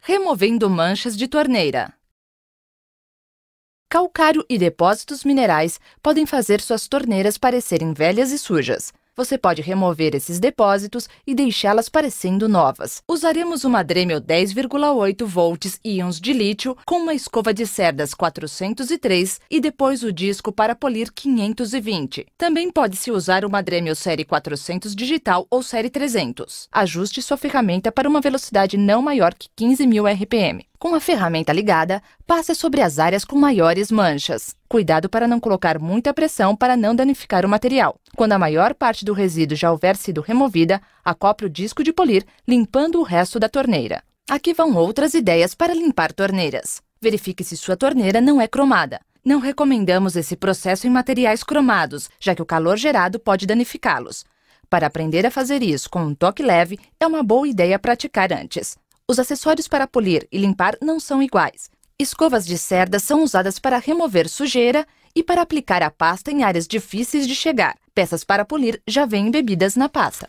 removendo manchas de torneira. Calcário e depósitos minerais podem fazer suas torneiras parecerem velhas e sujas, você pode remover esses depósitos e deixá-las parecendo novas. Usaremos uma Dremel 10,8 volts íons de lítio com uma escova de cerdas 403 e depois o disco para polir 520. Também pode-se usar uma Dremel série 400 digital ou série 300. Ajuste sua ferramenta para uma velocidade não maior que 15.000 RPM. Com a ferramenta ligada, passe sobre as áreas com maiores manchas. Cuidado para não colocar muita pressão para não danificar o material. Quando a maior parte do resíduo já houver sido removida, acople o disco de polir, limpando o resto da torneira. Aqui vão outras ideias para limpar torneiras. Verifique se sua torneira não é cromada. Não recomendamos esse processo em materiais cromados, já que o calor gerado pode danificá-los. Para aprender a fazer isso com um toque leve, é uma boa ideia praticar antes. Os acessórios para polir e limpar não são iguais. Escovas de cerda são usadas para remover sujeira e para aplicar a pasta em áreas difíceis de chegar. Peças para polir já vêm embebidas na pasta.